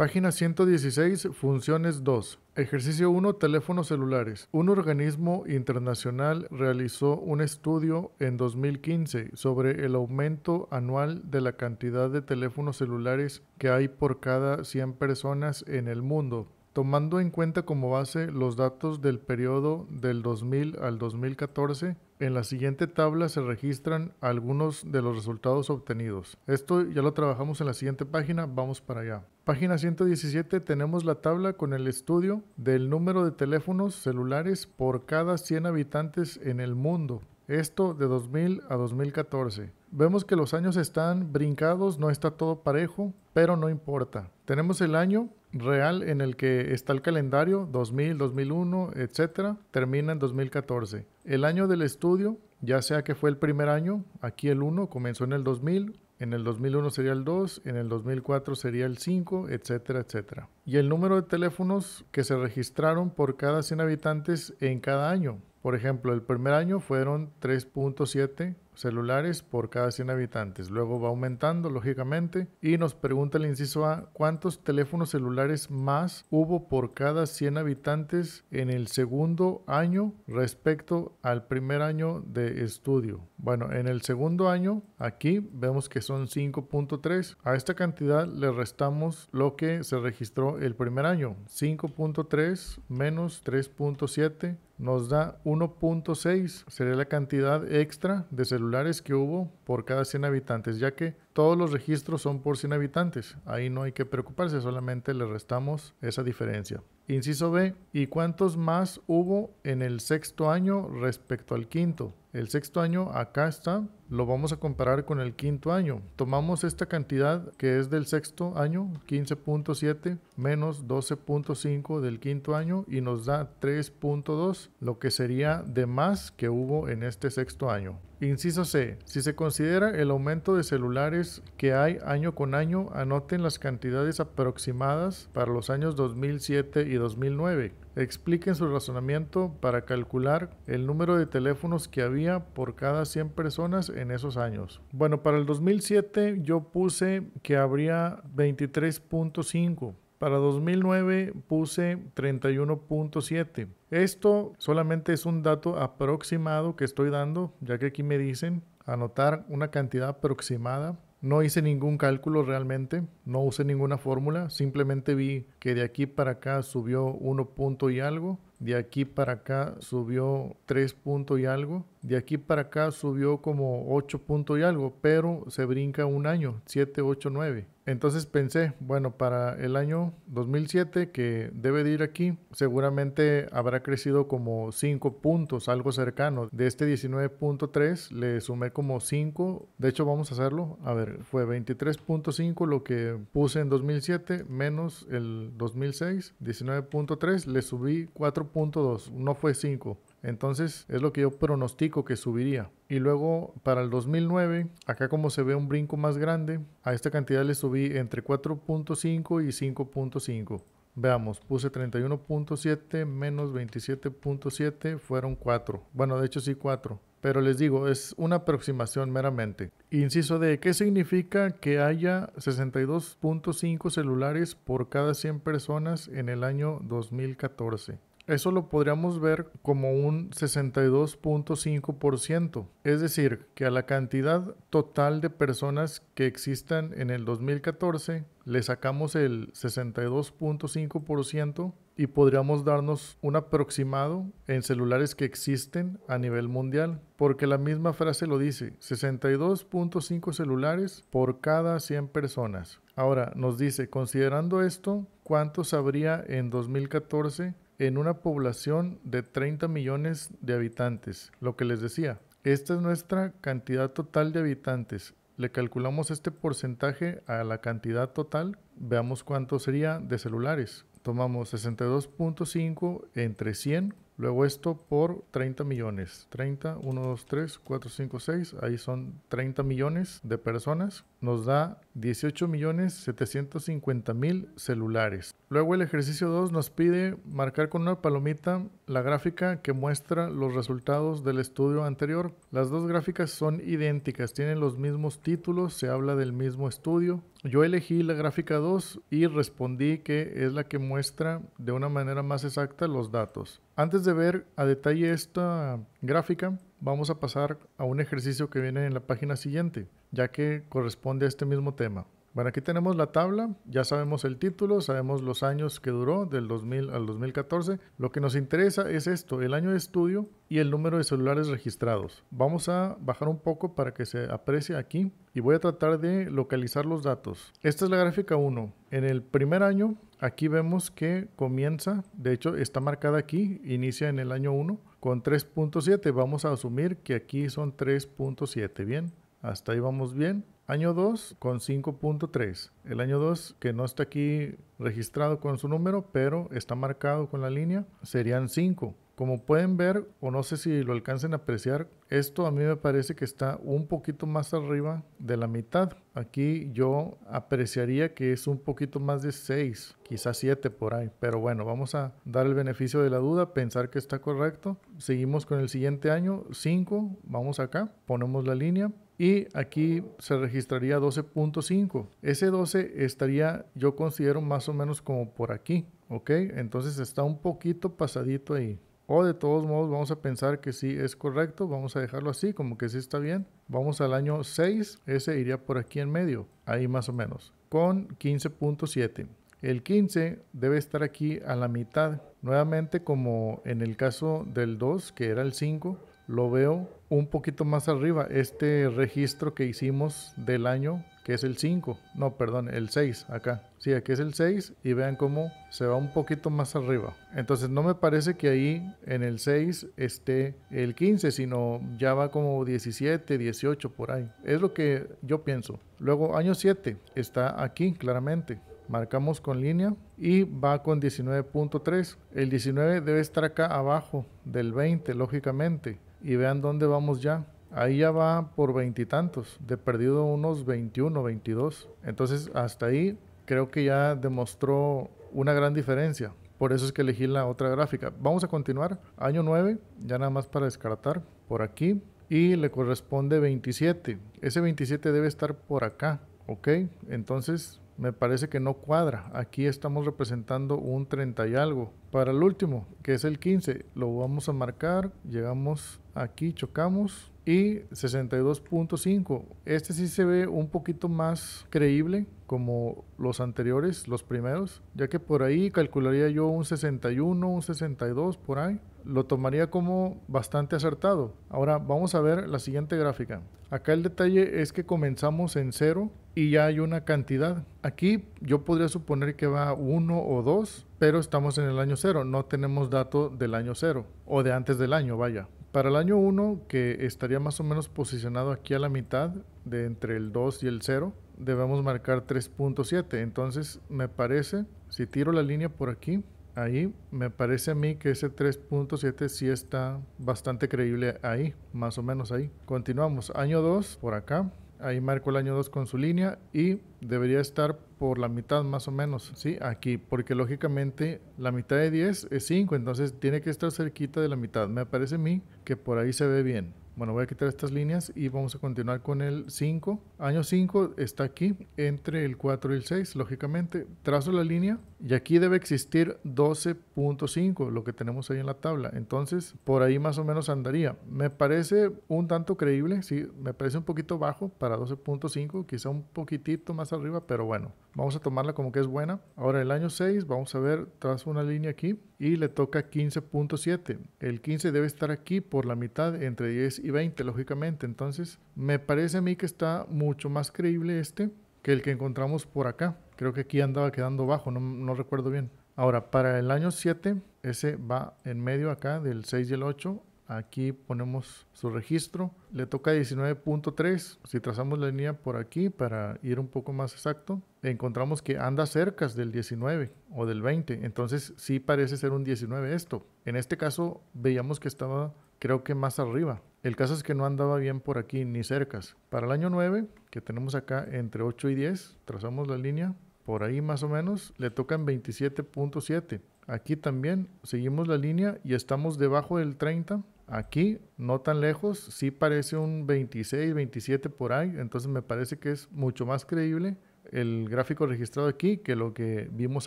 Página 116, funciones 2. Ejercicio 1, teléfonos celulares. Un organismo internacional realizó un estudio en 2015 sobre el aumento anual de la cantidad de teléfonos celulares que hay por cada 100 personas en el mundo tomando en cuenta como base los datos del periodo del 2000 al 2014, en la siguiente tabla se registran algunos de los resultados obtenidos. Esto ya lo trabajamos en la siguiente página, vamos para allá. Página 117 tenemos la tabla con el estudio del número de teléfonos celulares por cada 100 habitantes en el mundo. Esto de 2000 a 2014. Vemos que los años están brincados, no está todo parejo, pero no importa. Tenemos el año real en el que está el calendario 2000, 2001, etcétera, termina en 2014. El año del estudio, ya sea que fue el primer año, aquí el 1 comenzó en el 2000, en el 2001 sería el 2, en el 2004 sería el 5, etcétera, etcétera. Y el número de teléfonos que se registraron por cada 100 habitantes en cada año. Por ejemplo, el primer año fueron 3.7, celulares por cada 100 habitantes. Luego va aumentando, lógicamente. Y nos pregunta el inciso A, ¿cuántos teléfonos celulares más hubo por cada 100 habitantes en el segundo año respecto al primer año de estudio? Bueno, en el segundo año, aquí vemos que son 5.3. A esta cantidad le restamos lo que se registró el primer año. 5.3 menos 3.7 nos da 1.6. Sería la cantidad extra de celulares que hubo por cada 100 habitantes, ya que todos los registros son por 100 habitantes. Ahí no hay que preocuparse, solamente le restamos esa diferencia. Inciso B, ¿y cuántos más hubo en el sexto año respecto al quinto? El sexto año, acá está, lo vamos a comparar con el quinto año. Tomamos esta cantidad que es del sexto año, 15.7 menos 12.5 del quinto año y nos da 3.2, lo que sería de más que hubo en este sexto año. Inciso C. Si se considera el aumento de celulares que hay año con año, anoten las cantidades aproximadas para los años 2007 y 2009. Expliquen su razonamiento para calcular el número de teléfonos que había por cada 100 personas en esos años. Bueno, para el 2007 yo puse que habría 23.5. Para 2009 puse 31.7. Esto solamente es un dato aproximado que estoy dando, ya que aquí me dicen anotar una cantidad aproximada no hice ningún cálculo realmente, no usé ninguna fórmula, simplemente vi que de aquí para acá subió 1 punto y algo, de aquí para acá subió 3 punto y algo, de aquí para acá subió como 8 puntos y algo, pero se brinca un año, 7, 8, 9. Entonces pensé, bueno, para el año 2007 que debe de ir aquí, seguramente habrá crecido como 5 puntos, algo cercano. De este 19.3 le sumé como 5, de hecho vamos a hacerlo, a ver, fue 23.5 lo que puse en 2007 menos el 2006, 19.3, le subí 4.2, no fue 5. Entonces es lo que yo pronostico que subiría. Y luego para el 2009, acá como se ve un brinco más grande, a esta cantidad le subí entre 4.5 y 5.5. Veamos, puse 31.7 menos 27.7 fueron 4. Bueno, de hecho sí 4. Pero les digo, es una aproximación meramente. Inciso de, ¿qué significa que haya 62.5 celulares por cada 100 personas en el año 2014? Eso lo podríamos ver como un 62.5%, es decir, que a la cantidad total de personas que existan en el 2014 le sacamos el 62.5% y podríamos darnos un aproximado en celulares que existen a nivel mundial, porque la misma frase lo dice, 62.5 celulares por cada 100 personas. Ahora nos dice, considerando esto, ¿cuántos habría en 2014 en una población de 30 millones de habitantes, lo que les decía. Esta es nuestra cantidad total de habitantes. Le calculamos este porcentaje a la cantidad total. Veamos cuánto sería de celulares. Tomamos 62.5 entre 100 Luego esto por 30 millones. 30, 1, 2, 3, 4, 5, 6. Ahí son 30 millones de personas. Nos da 18 millones 750 mil celulares. Luego el ejercicio 2 nos pide marcar con una palomita la gráfica que muestra los resultados del estudio anterior. Las dos gráficas son idénticas, tienen los mismos títulos, se habla del mismo estudio. Yo elegí la gráfica 2 y respondí que es la que muestra de una manera más exacta los datos. Antes de ver a detalle esta gráfica, vamos a pasar a un ejercicio que viene en la página siguiente, ya que corresponde a este mismo tema. Bueno, aquí tenemos la tabla, ya sabemos el título, sabemos los años que duró del 2000 al 2014. Lo que nos interesa es esto, el año de estudio y el número de celulares registrados. Vamos a bajar un poco para que se aprecie aquí y voy a tratar de localizar los datos. Esta es la gráfica 1. En el primer año, aquí vemos que comienza, de hecho está marcada aquí, inicia en el año 1 con 3.7. Vamos a asumir que aquí son 3.7, ¿bien? Hasta ahí vamos bien. Año 2 con 5.3. El año 2 que no está aquí registrado con su número, pero está marcado con la línea, serían 5. Como pueden ver, o no sé si lo alcancen a apreciar, esto a mí me parece que está un poquito más arriba de la mitad. Aquí yo apreciaría que es un poquito más de 6, quizás 7 por ahí. Pero bueno, vamos a dar el beneficio de la duda, pensar que está correcto. Seguimos con el siguiente año, 5, vamos acá, ponemos la línea, y aquí se registraría 12.5. Ese 12 estaría, yo considero, más o menos como por aquí, ¿ok? Entonces está un poquito pasadito ahí. O de todos modos vamos a pensar que sí es correcto, vamos a dejarlo así, como que sí está bien. Vamos al año 6, ese iría por aquí en medio, ahí más o menos, con 15.7. El 15 debe estar aquí a la mitad, nuevamente como en el caso del 2, que era el 5, lo veo un poquito más arriba, este registro que hicimos del año, que es el 5, no, perdón, el 6 acá. Sí, aquí es el 6 y vean cómo se va un poquito más arriba. Entonces no me parece que ahí en el 6 esté el 15, sino ya va como 17, 18 por ahí. Es lo que yo pienso. Luego año 7 está aquí claramente marcamos con línea y va con 19.3. El 19 debe estar acá abajo del 20, lógicamente y vean dónde vamos ya. Ahí ya va por veintitantos, de perdido unos 21, 22. Entonces hasta ahí creo que ya demostró una gran diferencia. Por eso es que elegí la otra gráfica. Vamos a continuar. Año 9, ya nada más para descartar por aquí. Y le corresponde 27. Ese 27 debe estar por acá. ¿Ok? Entonces me parece que no cuadra. Aquí estamos representando un 30 y algo. Para el último, que es el 15, lo vamos a marcar. Llegamos Aquí chocamos. Y 62.5. Este sí se ve un poquito más creíble como los anteriores, los primeros, ya que por ahí calcularía yo un 61, un 62 por ahí. Lo tomaría como bastante acertado. Ahora vamos a ver la siguiente gráfica. Acá el detalle es que comenzamos en cero y ya hay una cantidad. Aquí yo podría suponer que va 1 o 2, pero estamos en el año cero, no tenemos dato del año cero o de antes del año, vaya. Para el año 1, que estaría más o menos posicionado aquí a la mitad, de entre el 2 y el 0, debemos marcar 3.7. Entonces, me parece, si tiro la línea por aquí, ahí, me parece a mí que ese 3.7 sí está bastante creíble ahí, más o menos ahí. Continuamos, año 2, por acá. Ahí marco el año 2 con su línea y debería estar por la mitad más o menos, ¿sí? Aquí, porque lógicamente la mitad de 10 es 5, entonces tiene que estar cerquita de la mitad. Me parece a mí que por ahí se ve bien. Bueno, voy a quitar estas líneas y vamos a continuar con el 5. Año 5 está aquí, entre el 4 y el 6, lógicamente. Trazo la línea y aquí debe existir 12.5, lo que tenemos ahí en la tabla. Entonces, por ahí más o menos andaría. Me parece un tanto creíble, sí, me parece un poquito bajo para 12.5, quizá un poquitito más arriba, pero bueno, Vamos a tomarla como que es buena. Ahora el año 6, vamos a ver, tras una línea aquí y le toca 15.7. El 15 debe estar aquí por la mitad, entre 10 y 20, lógicamente. Entonces, me parece a mí que está mucho más creíble este que el que encontramos por acá. Creo que aquí andaba quedando bajo, no, no recuerdo bien. Ahora, para el año 7, ese va en medio acá del 6 y el 8 Aquí ponemos su registro. Le toca 19.3. Si trazamos la línea por aquí para ir un poco más exacto, encontramos que anda cerca del 19 o del 20. Entonces sí parece ser un 19 esto. En este caso veíamos que estaba creo que más arriba. El caso es que no andaba bien por aquí ni cerca, Para el año 9, que tenemos acá entre 8 y 10, trazamos la línea por ahí más o menos, le tocan 27.7. Aquí también seguimos la línea y estamos debajo del 30 Aquí, no tan lejos, sí parece un 26, 27 por ahí, entonces me parece que es mucho más creíble el gráfico registrado aquí que lo que vimos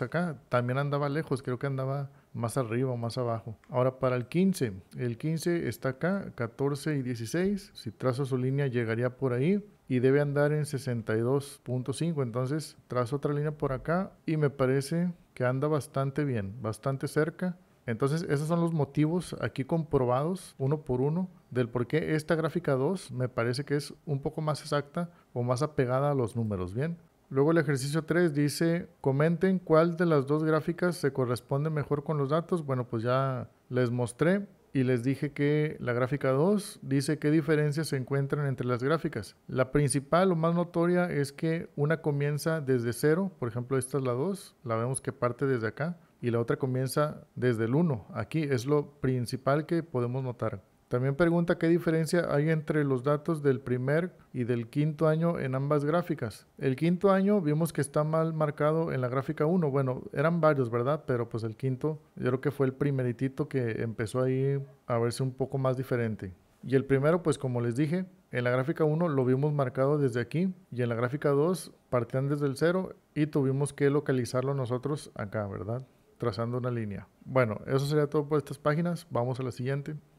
acá. También andaba lejos, creo que andaba más arriba o más abajo. Ahora para el 15, el 15 está acá, 14 y 16, si trazo su línea llegaría por ahí y debe andar en 62.5, entonces trazo otra línea por acá y me parece que anda bastante bien, bastante cerca entonces, esos son los motivos aquí comprobados uno por uno del por qué esta gráfica 2 me parece que es un poco más exacta o más apegada a los números, ¿bien? Luego el ejercicio 3 dice, comenten cuál de las dos gráficas se corresponde mejor con los datos. Bueno, pues ya les mostré y les dije que la gráfica 2 dice qué diferencias se encuentran entre las gráficas. La principal o más notoria es que una comienza desde cero, por ejemplo esta es la 2, la vemos que parte desde acá, y la otra comienza desde el 1. Aquí es lo principal que podemos notar. También pregunta qué diferencia hay entre los datos del primer y del quinto año en ambas gráficas. El quinto año vimos que está mal marcado en la gráfica 1. Bueno, eran varios, ¿verdad? Pero pues el quinto yo creo que fue el primeritito que empezó ahí a verse un poco más diferente. Y el primero, pues como les dije, en la gráfica 1 lo vimos marcado desde aquí y en la gráfica 2 partían desde el 0 y tuvimos que localizarlo nosotros acá, ¿verdad? trazando una línea. Bueno, eso sería todo por estas páginas. Vamos a la siguiente.